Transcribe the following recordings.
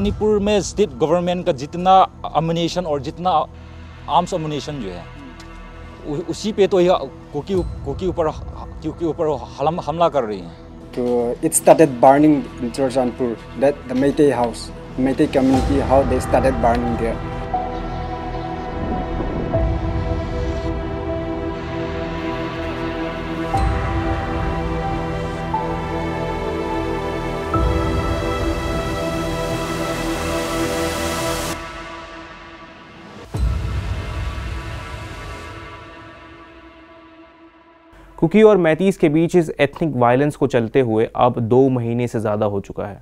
मणिपुर में state government का जितना अमोनेशन और जितना आर्म्स अमोनेशन जो है उसी पे तो यह कोकी कोकी ऊपर क्योंकि ऊपर हम हमला कर रही हैं तो it started burning in Churachandpur that the Meitei house Meitei community how they started burning there Kuki और मैतीस के बीच इस एथनिक वायलेंस को चलते हुए अब दो महीने से ज़्यादा हो चुका है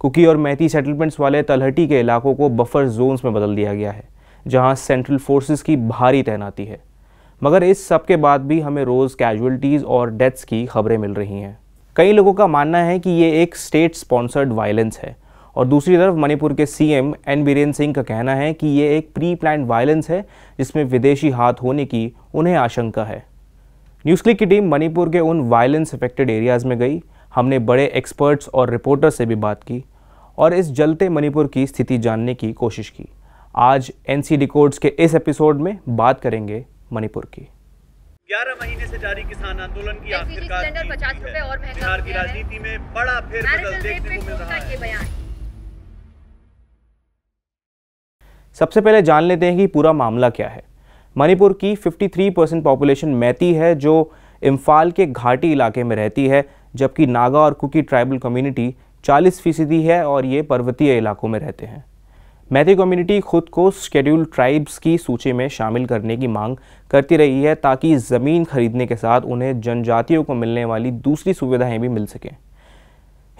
कुकी और मैती सेटलमेंट्स वाले तलहटी के इलाकों को बफर जोन्स में बदल दिया गया है जहां सेंट्रल फोर्सेस की भारी तैनाती है मगर इस सब के बाद भी हमें रोज़ कैजुअलिटीज़ और डेथ्स की खबरें मिल रही हैं कई लोगों का मानना है कि ये एक स्टेट स्पॉन्सर्ड वायलेंस है और दूसरी तरफ मणिपुर के सीएम एन बीरेन सिंह का कहना है कि ये एक प्री प्लान वायलेंस है जिसमें विदेशी हाथ होने की उन्हें आशंका है न्यूज़ क्लिक की टीम मणिपुर के उन वायलेंस अफेक्टेड एरियाज़ में गई हमने बड़े एक्सपर्ट्स और रिपोर्टर से भी बात की और इस जलते मणिपुर की स्थिति जानने की कोशिश की आज एन सी के इस एपिसोड में बात करेंगे मणिपुर की 11 महीने से जारी किसान आंदोलन की आखिरकार पचास रूपए और बिहार की राजनीति में बड़ा फिर बदल देखने को मिल रहा है सबसे पहले जान लेते हैं कि पूरा मामला क्या है मणिपुर की 53 परसेंट पॉपुलेशन मैती है जो इम्फाल के घाटी इलाके में रहती है जबकि नागा और कुकी ट्राइबल कम्युनिटी 40 फीसदी है और ये पर्वतीय इलाकों में रहते हैं मैथी कम्युनिटी खुद को शेड्यूल ट्राइब्स की सूची में शामिल करने की मांग करती रही है ताकि ज़मीन खरीदने के साथ उन्हें जनजातियों को मिलने वाली दूसरी सुविधाएँ भी मिल सकें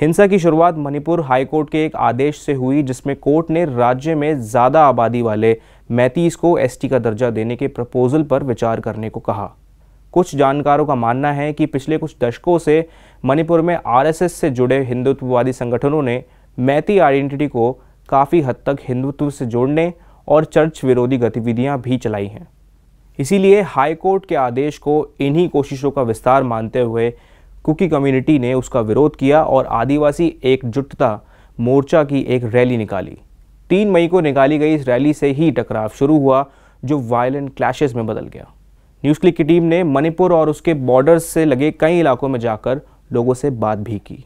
हिंसा की शुरुआत मणिपुर हाईकोर्ट के एक आदेश से हुई जिसमें कोर्ट ने राज्य में ज़्यादा आबादी वाले मैतीस को एसटी का दर्जा देने के प्रपोजल पर विचार करने को कहा कुछ जानकारों का मानना है कि पिछले कुछ दशकों से मणिपुर में आरएसएस से जुड़े हिंदुत्ववादी संगठनों ने मैती आइडेंटिटी को काफ़ी हद तक हिंदुत्व से जोड़ने और चर्च विरोधी गतिविधियां भी चलाई हैं इसीलिए हाईकोर्ट के आदेश को इन्हीं कोशिशों का विस्तार मानते हुए कुकी कम्युनिटी ने उसका विरोध किया और आदिवासी एकजुटता मोर्चा की एक रैली निकाली तीन मई को निकाली गई इस रैली से ही टकराव शुरू हुआ जो वायलेंट क्लैशेस में बदल गया न्यूज़ क्लिक की टीम ने मणिपुर और उसके बॉर्डर से लगे कई इलाकों में जाकर लोगों से बात भी की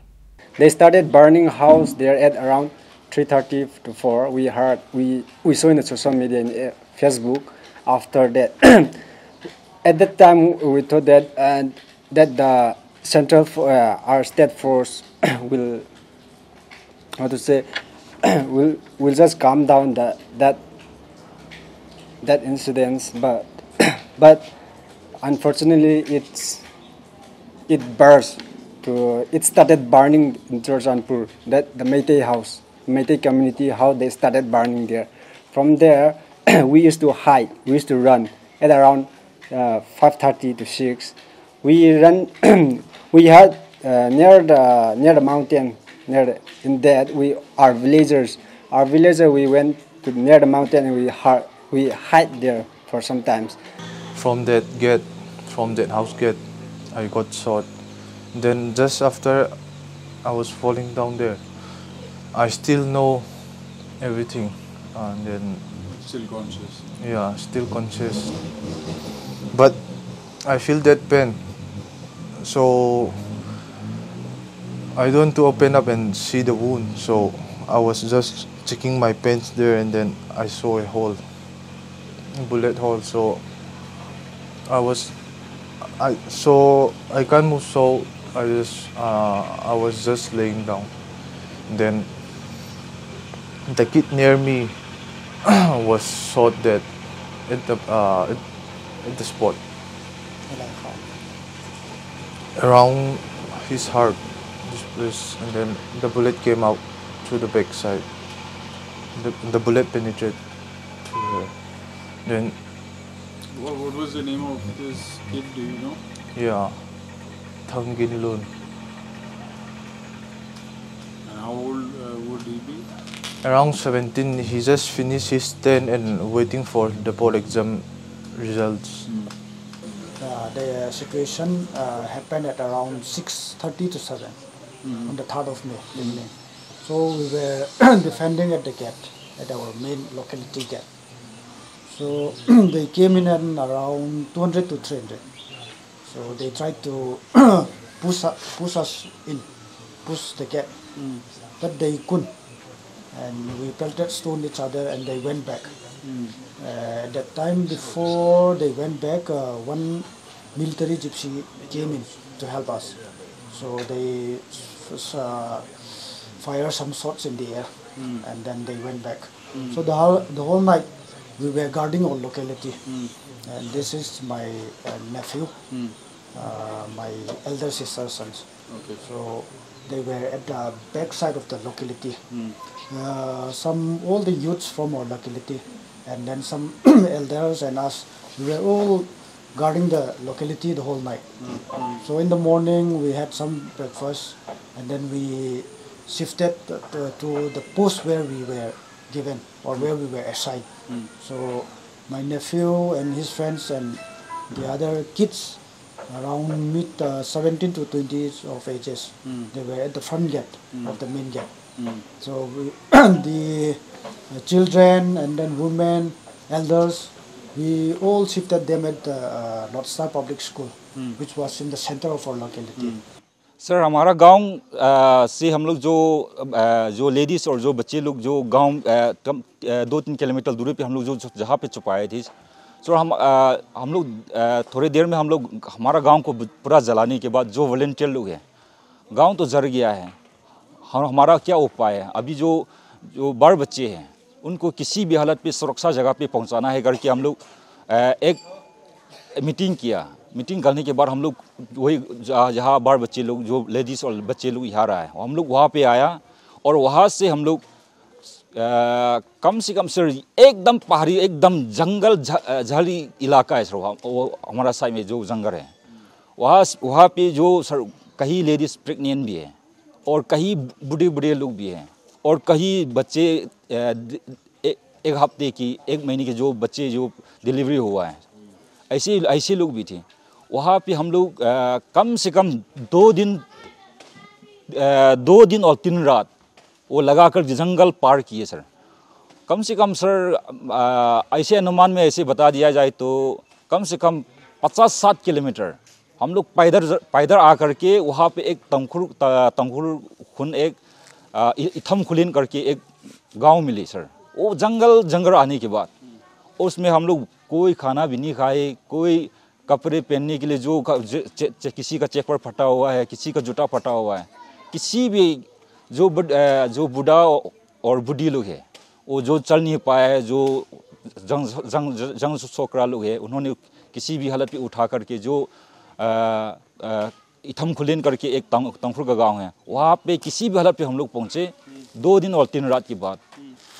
They started burning house there at around 3:30 to 4. We heard, we we saw in the social media, in Facebook. After that, at that time we thought that uh, that the central for, uh, our state force will how to say we'll we'll just calm down that that that incidents, but but unfortunately it's it burst to it started burning in Turjanpur, that the Meitei house, Meitei community, how they started burning there. From there, we used to hide, we used to run at around uh, 5:30 to 6. We ran, we had uh, near the near the mountain Near, In that, we are villagers. Our villagers we went to near the mountain and we, we hide there for some times. From that gate, from that house gate, I got shot. Then just after I was falling down there, I still know everything. And then... Still conscious. Yeah, still conscious. But I feel that pain. So I don't to open up and see the wound, so I was just checking my pants there and then I saw a hole, a bullet hole. So I was, I so I can't move. So I just uh, I was just laying down. Then the kid near me was shot dead at the uh, at the spot around his heart and then the bullet came out through the side. The, the bullet penetrated her. Then. What, what was the name of this kid, do you know? Yeah, Thanginilon. And how old uh, would he be? Around 17, he just finished his 10 and waiting for the board exam results. Hmm. Uh, the situation uh, happened at around 6.30 to 7 mm. on the 3rd of May evening. So we were defending at the gate, at our main locality gate. So they came in and around 200 to 300. So they tried to push, push us in, push the gate, mm. but they couldn't. And we pelted stone each other and they went back. Mm. Uh, at that time before they went back, uh, one military gypsy came in to help us. So they uh, fired some shots in the air mm. and then they went back. Mm. So the whole, the whole night we were guarding our locality. Mm. And this is my uh, nephew, hmm. uh, my elder sister's son. Okay. So they were at the back side of the locality. Hmm. Uh, some all the youths from our locality and then some elders and us, we were all guarding the locality the whole night. Mm. So in the morning we had some breakfast and then we shifted to, to, the post where we were given or mm. where we were assigned. Mm. So my nephew and his friends and the other kids around mid uh, 17 to 20 of ages they were at the front gate of the main gate. So we, the children and then women, elders, we all shifted them at the uh, Star Public School, mm. which was in the center of our locality. Mm. Sir हमारा गांव uh, से हम लोग जो uh, जो ladies और जो बच्चे लोग जो गांव uh, कम दो तीन किलोमीटर दूरी पे हम लोग जो जहाँ पे छुपाए थे सर हम हम लोग थोड़ी देर में हम लोग हमारा गांव को पूरा जलाने के बाद जो वॉल्टियर लोग हैं गांव तो जर गया है हम हमारा क्या उपाय है अभी जो जो बार बच्चे हैं उनको किसी भी हालत पे सुरक्षा जगह पे पहुंचाना है करके हम लोग एक मीटिंग किया मीटिंग करने के बाद हम लोग वही जहाँ बार बच्चे लोग जो लेडीज़ और बच्चे लोग यहाँ आए हम लोग वहाँ पे आया और वहाँ से हम लोग कम से कम सर एकदम पहाड़ी एकदम जंगल झाड़ी इलाका है सर वहाँ वो हमारा साइड में जो जंगल है वहाँ वहाँ पे जो सर कहीं लेडीज़ प्रेगनेंट भी है और कहीं बूढ़े बूढ़े लोग भी हैं और कहीं बच्चे एक हफ्ते की एक महीने के जो बच्चे जो डिलीवरी हुआ है ऐसे ऐसे लोग भी थे वहाँ पे हम लोग कम से कम दो दिन दो दिन और तीन रात वो लगाकर जंगल पार किए सर कम से कम सर ऐसे अनुमान में ऐसे बता दिया जाए तो कम से कम पचास सात किलोमीटर हम लोग पैदल पैदल आ के वहाँ पे एक तंखुर तंखुर खुन एक इथम खुलिन करके एक गांव मिली सर वो जंगल जंगल आने के बाद उसमें हम लोग कोई खाना भी नहीं खाए कोई कपड़े पहनने के लिए जो, चे, चे, किसी का चेपर फटा हुआ है किसी का जूटा फटा हुआ है किसी भी जो बुड, जो बूढ़ा और बूढ़ी लोग है वो जो चल नहीं पाया है जो जंग जंग जंग सोकरा लोग है उन्होंने किसी भी हालत पे उठा करके जो आ, आ, इथम खुलिन करके एक तंगफुर का गाँव है वहाँ पे किसी भी हालत पे हम लोग पहुँचे दो दिन और तीन रात के बाद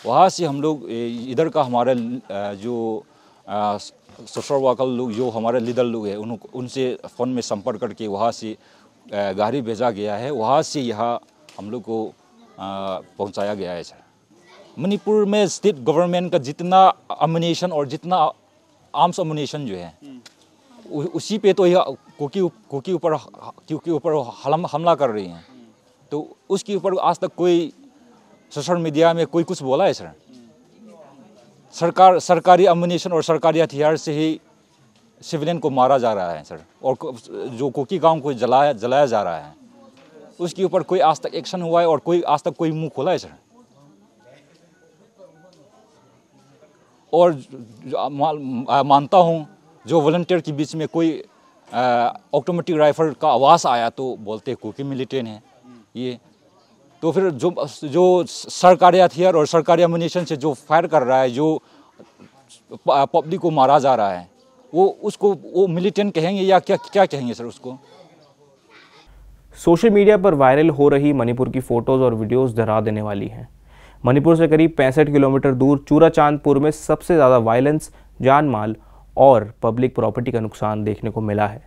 वहाँ से हम लोग इधर का हमारे जो सोशल वर्कर लोग जो हमारे लीडर लोग हैं उन उनसे फ़ोन में संपर्क करके वहाँ से गाड़ी भेजा गया है वहाँ से यहाँ हम लोग को पहुँचाया गया है सर मणिपुर में स्टेट गवर्नमेंट का जितना अमिनेशन और जितना आर्म्स अमिनेशन जो है उसी पे तो ये कोकी कोकी ऊपर क्योंकि ऊपर हमला कर रही हैं तो उसके ऊपर आज तक कोई सोशल मीडिया में कोई कुछ बोला है सर सरकार सरकारी अम्बनेशन और सरकारी हथियार से ही सिविलियन को मारा जा रहा है सर और जो कोकी गांव को जलाया जलाया जा रहा है उसके ऊपर कोई आज तक एक्शन हुआ है और कोई आज तक कोई मुंह खोला है सर और मानता हूँ जो वॉल्टियर के बीच में कोई ऑटोमेटिक राइफल का आवाज़ आया तो बोलते कोकी मिलिटेंट है ये तो फिर जो जो सरकारी हथियार और सरकारी एमुनेशन से जो फायर कर रहा है जो पब्लिक को मारा जा रहा है वो उसको वो मिलिटेंट कहेंगे या क्या क्या कहेंगे सर उसको सोशल मीडिया पर वायरल हो रही मणिपुर की फ़ोटोज़ और वीडियोस धरा देने वाली हैं मणिपुर से करीब पैंसठ किलोमीटर दूर चूरा चांदपुर में सबसे ज़्यादा वायलेंस जान माल और पब्लिक प्रॉपर्टी का नुकसान देखने को मिला है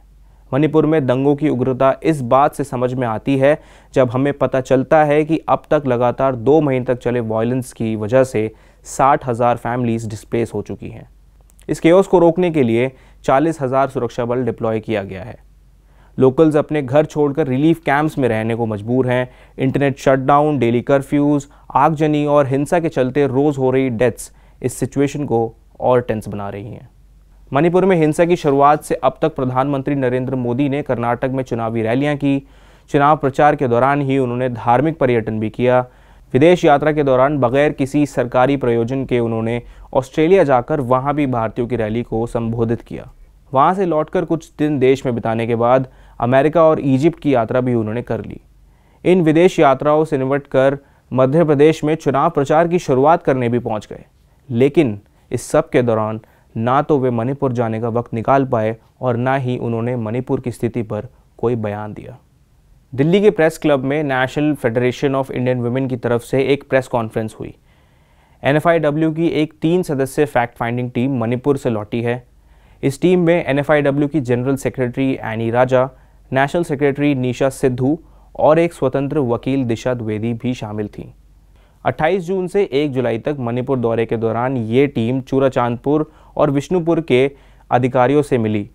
मणिपुर में दंगों की उग्रता इस बात से समझ में आती है जब हमें पता चलता है कि अब तक लगातार दो महीने तक चले वायलेंस की वजह से साठ हज़ार फैमिलीज़ डिस्प्लेस हो चुकी हैं इस केयस को रोकने के लिए चालीस हज़ार सुरक्षा बल डिप्लॉय किया गया है लोकल्स अपने घर छोड़कर रिलीफ कैंप्स में रहने को मजबूर हैं इंटरनेट शटडाउन डेली कर्फ्यूज आगजनी और हिंसा के चलते रोज़ हो रही डेथ्स इस सिचुएशन को और टेंस बना रही हैं मणिपुर में हिंसा की शुरुआत से अब तक प्रधानमंत्री नरेंद्र मोदी ने कर्नाटक में चुनावी रैलियां की चुनाव प्रचार के दौरान ही उन्होंने धार्मिक पर्यटन भी किया विदेश यात्रा के दौरान बगैर किसी सरकारी प्रयोजन के उन्होंने ऑस्ट्रेलिया जाकर वहां भी भारतीयों की रैली को संबोधित किया वहां से लौटकर कुछ दिन देश में बिताने के बाद अमेरिका और इजिप्ट की यात्रा भी उन्होंने कर ली इन विदेश यात्राओं से निपट कर मध्य प्रदेश में चुनाव प्रचार की शुरुआत करने भी पहुंच गए लेकिन इस सब के दौरान ना तो वे मणिपुर जाने का वक्त निकाल पाए और ना ही उन्होंने मणिपुर की स्थिति पर कोई बयान दिया दिल्ली के प्रेस क्लब में National Federation of Indian Women की तरफ से एक प्रेस कॉन्फ्रेंस हुई एन की एक तीन सदस्य फैक्ट फाइंडिंग टीम मणिपुर से लौटी है इस टीम में एन की general secretary Annie Raja national secretary Nisha Sidhu और एक स्वतंत्र वकील दिशा द्विवेदी भी शामिल थीं 28 जून से 1 जुलाई तक मणिपुर दौरे के दौरान ये टीम चूरा चांदपुर और विष्णुपुर के अधिकारियों से मिली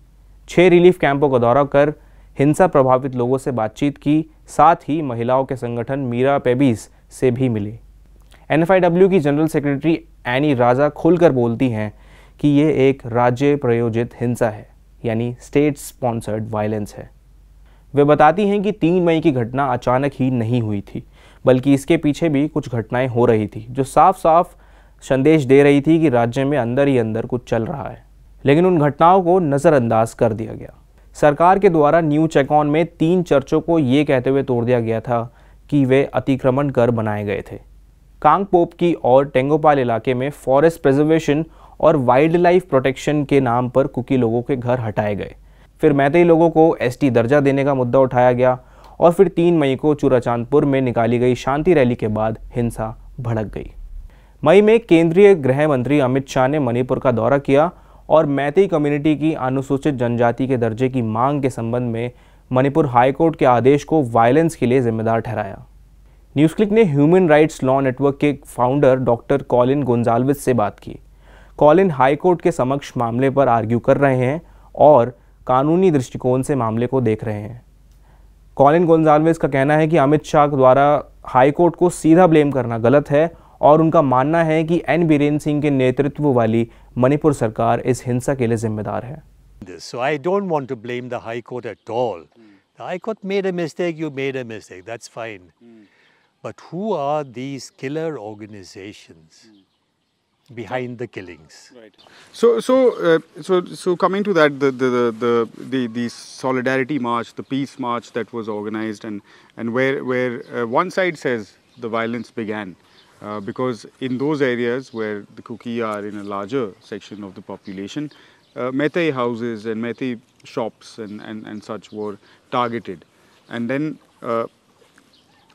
छह रिलीफ कैंपों का दौरा कर हिंसा प्रभावित लोगों से बातचीत की साथ ही महिलाओं के संगठन मीरा पेबीस से भी मिले एन की जनरल सेक्रेटरी एनी राजा खुलकर बोलती हैं कि ये एक राज्य प्रयोजित हिंसा है यानी स्टेट स्पॉन्सर्ड वायलेंस है वे बताती हैं कि तीन मई की घटना अचानक ही नहीं हुई थी बल्कि इसके पीछे भी कुछ घटनाएं हो रही थी जो साफ साफ संदेश दे रही थी कि राज्य में अंदर ही अंदर कुछ चल रहा है लेकिन उन घटनाओं को नज़रअंदाज कर दिया गया सरकार के द्वारा न्यू चेकॉन में तीन चर्चों को ये कहते हुए तोड़ दिया गया था कि वे अतिक्रमण कर बनाए गए थे कांगपोप की और टेंगोपाल इलाके में फॉरेस्ट प्रिजर्वेशन और वाइल्ड लाइफ प्रोटेक्शन के नाम पर कुकी लोगों के घर हटाए गए फिर मैतई लोगों को एसटी दर्जा देने का मुद्दा उठाया गया और फिर तीन मई को चूराचांदपुर में निकाली गई शांति रैली के बाद हिंसा भड़क गई मई में केंद्रीय गृह मंत्री अमित शाह ने मणिपुर का दौरा किया और मैती कम्युनिटी की अनुसूचित जनजाति के दर्जे की मांग के संबंध में मणिपुर हाईकोर्ट के आदेश को वायलेंस के लिए जिम्मेदार ठहराया न्यूज़ क्लिक ने ह्यूमन राइट्स लॉ नेटवर्क के फाउंडर डॉक्टर कॉलिन गोंजालविस से बात की कॉलिन हाईकोर्ट के समक्ष मामले पर आर्ग्यू कर रहे हैं और कानूनी दृष्टिकोण से मामले को देख रहे हैं कॉलिन गोंजालविस का कहना है कि अमित शाह द्वारा हाईकोर्ट को सीधा ब्लेम करना गलत है और उनका मानना है कि एन बीरेन सिंह के नेतृत्व वाली मणिपुर सरकार इस हिंसा के लिए जिम्मेदार है So I don't want to blame the High Court at all. Mm. The High Court made a mistake, you made a mistake, that's fine. Mm. But who are these killer organizations? Mm. behind the killings. Right. So, so, uh, so, so coming to that, the, the the, the the solidarity march, the peace march that was organized, and and where where uh, one side says the violence began, mm. Uh, because in those areas where the Kuki are in a larger section of the population, uh, houses and mete shops and, and, and such were targeted. And then uh,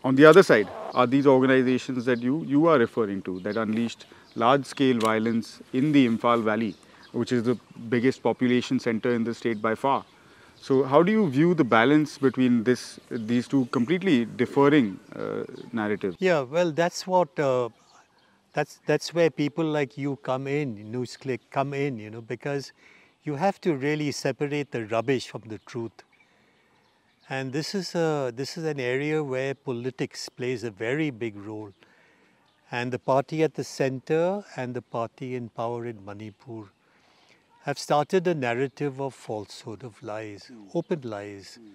on the other side are these organizations that you, you are referring to that unleashed large-scale violence in the Imphal Valley, which is the biggest population center in the state by far. So how do you view the balance between this, these two completely differing uh, narratives? Yeah, well, that's what, uh, that's, that's where people like you come in, NewsClick come in, you know, because you have to really separate the rubbish from the truth. And this is, a, this is an area where politics plays a very big role. And the party at the center and the party in power in Manipur have started a narrative of falsehood, of lies, mm. open lies. Mm.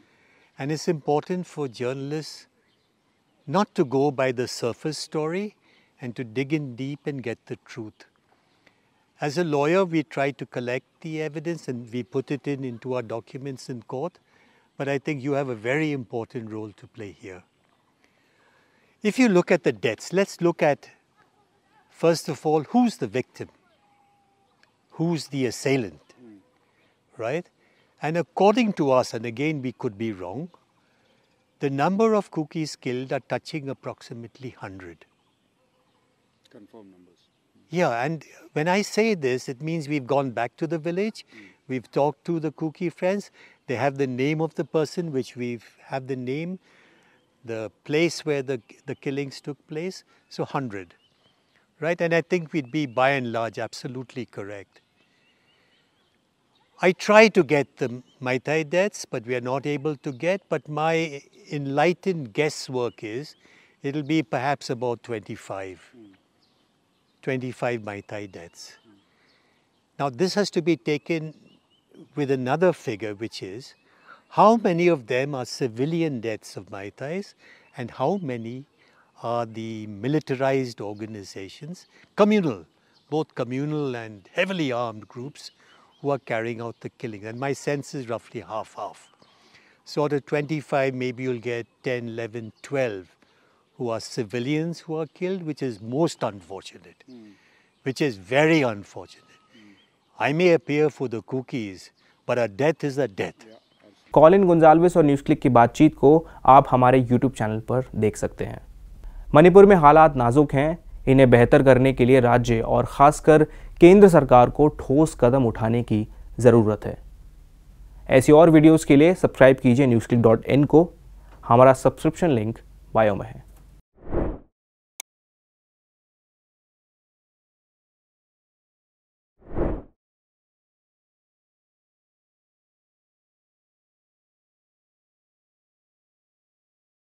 And it's important for journalists not to go by the surface story and to dig in deep and get the truth. As a lawyer, we try to collect the evidence and we put it in into our documents in court, but I think you have a very important role to play here. If you look at the deaths, let's look at, first of all, who's the victim? who's the assailant, right? And according to us, and again we could be wrong, the number of cookies killed are touching approximately 100. Confirmed numbers. Yeah, and when I say this, it means we've gone back to the village, mm. we've talked to the cookie friends, they have the name of the person, which we have the name, the place where the, the killings took place, so 100. Right, and I think we'd be by and large absolutely correct. I try to get the Maitai deaths, but we are not able to get. But my enlightened guesswork is it'll be perhaps about 25, 25 Maitai deaths. Now, this has to be taken with another figure, which is how many of them are civilian deaths of Maitais and how many are the militarized organizations, communal, both communal and heavily armed groups who are carrying out the killings. And my sense is roughly half-half. So out of 25, maybe you'll get 10, 11, 12 who are civilians who are killed, which is most unfortunate, mm. which is very unfortunate. Mm. I may appear for the cookies, but a death is a death. Yeah. Colin Gonsalves और NewsClick की बातचीत को आप हमारे YouTube channel पर देख सकते हैं मणिपुर में हालात नाजुक हैं इन्हें बेहतर करने के लिए राज्य और खासकर केंद्र सरकार को ठोस कदम उठाने की ज़रूरत है ऐसी और वीडियोस के लिए सब्सक्राइब कीजिए न्यूज़ क्लिक डॉट इन को हमारा सब्सक्रिप्शन लिंक बायो में है